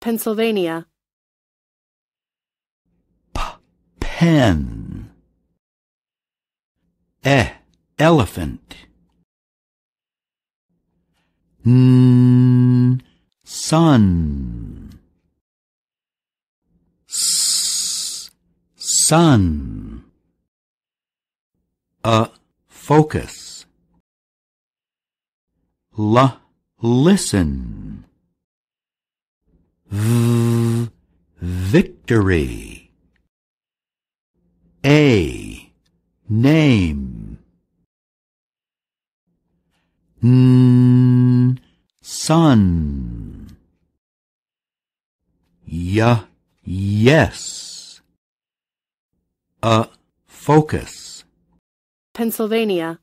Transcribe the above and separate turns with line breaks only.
Pennsylvania.
P pen. E elephant.
N sun. S sun.
A focus.
L listen. victory. A. Name. N. Sun. Y. Yes. A.
Focus.
Pennsylvania.